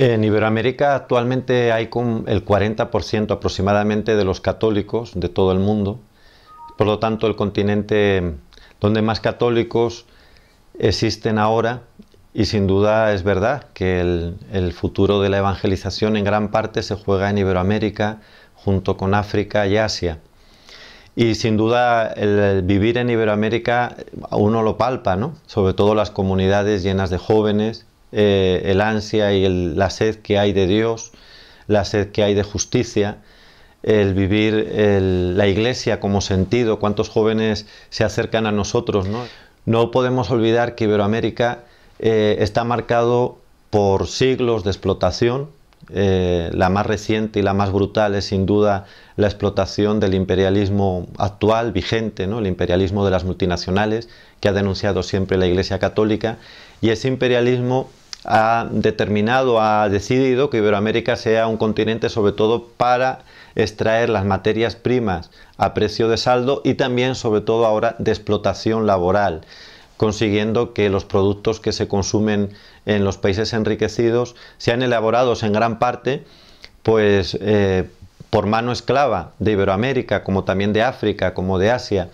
En Iberoamérica actualmente hay el 40% aproximadamente de los católicos de todo el mundo. Por lo tanto, el continente donde más católicos existen ahora, y sin duda es verdad que el, futuro de la evangelización en gran parte se juega en Iberoamérica junto con África y Asia. Y sin duda el vivir en Iberoamérica uno lo palpa, ¿no? Sobre todo las comunidades llenas de jóvenes eh, el ansia y la sed que hay de Dios, la sed que hay de justicia, el vivir la iglesia como sentido, cuántos jóvenes se acercan a nosotros. No, podemos olvidar que Iberoamérica eh, está marcado por siglos de explotación, eh, la más reciente y la más brutal es sin duda la explotación del imperialismo actual, vigente, el imperialismo de las multinacionales, que ha denunciado siempre la Iglesia Católica, y ese imperialismo ha determinado, ha decidido que Iberoamérica sea un continente sobre todo para extraer las materias primas a precio de saldo y también sobre todo ahora de explotación laboral consiguiendo que los productos que se consumen en los países enriquecidos sean elaborados en gran parte pues eh, por mano esclava de Iberoamérica, como también de África, como de Asia.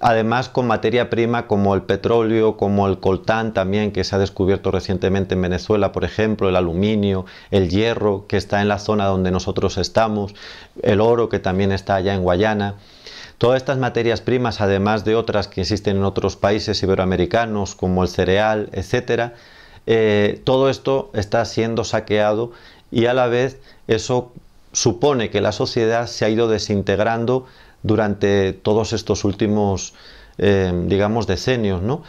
Además con materia prima como el petróleo, como el coltán también que se ha descubierto recientemente en Venezuela, por ejemplo, el aluminio, el hierro que está en la zona donde nosotros estamos, el oro que también está allá en Guayana. Todas estas materias primas, además de otras que existen en otros países iberoamericanos, como el cereal, etcétera, eh, todo esto está siendo saqueado y a la vez eso supone que la sociedad se ha ido desintegrando durante todos estos últimos, eh, digamos, decenios. ¿no?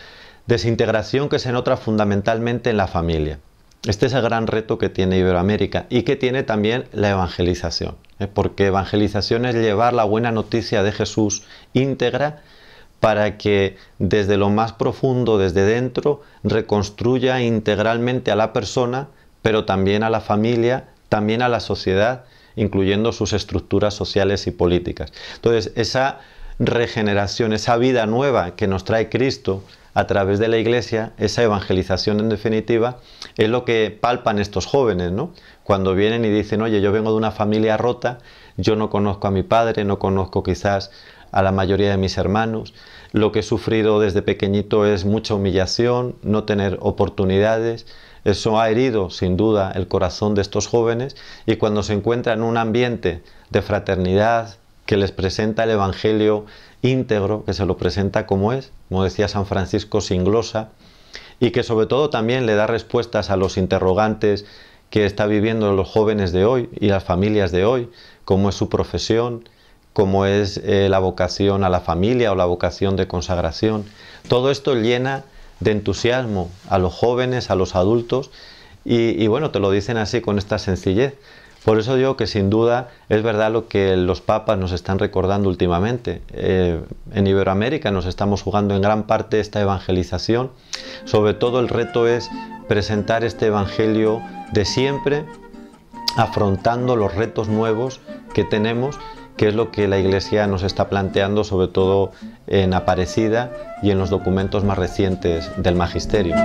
Desintegración que se nota fundamentalmente en la familia. Este es el gran reto que tiene Iberoamérica y que tiene también la evangelización. Eh, porque evangelización es llevar la buena noticia de Jesús íntegra para que desde lo más profundo, desde dentro, reconstruya integralmente a la persona, pero también a la familia, también a la sociedad, incluyendo sus estructuras sociales y políticas. Entonces, esa regeneración, esa vida nueva que nos trae Cristo a través de la iglesia, esa evangelización en definitiva, es lo que palpan estos jóvenes, ¿no? Cuando vienen y dicen, oye, yo vengo de una familia rota, yo no conozco a mi padre, no conozco quizás a la mayoría de mis hermanos, lo que he sufrido desde pequeñito es mucha humillación, no tener oportunidades, eso ha herido sin duda el corazón de estos jóvenes y cuando se encuentran en un ambiente de fraternidad, que les presenta el Evangelio íntegro, que se lo presenta como es, como decía San Francisco, sin glosa, y que sobre todo también le da respuestas a los interrogantes que está viviendo los jóvenes de hoy y las familias de hoy, cómo es su profesión, cómo es eh, la vocación a la familia o la vocación de consagración. Todo esto llena de entusiasmo a los jóvenes, a los adultos, y bueno, te lo dicen así con esta sencillez. Por eso digo que sin duda es verdad lo que los papas nos están recordando últimamente. Eh, en Iberoamérica nos estamos jugando en gran parte esta evangelización. Sobre todo el reto es presentar este evangelio de siempre, afrontando los retos nuevos que tenemos, que es lo que la Iglesia nos está planteando, sobre todo en Aparecida y en los documentos más recientes del Magisterio.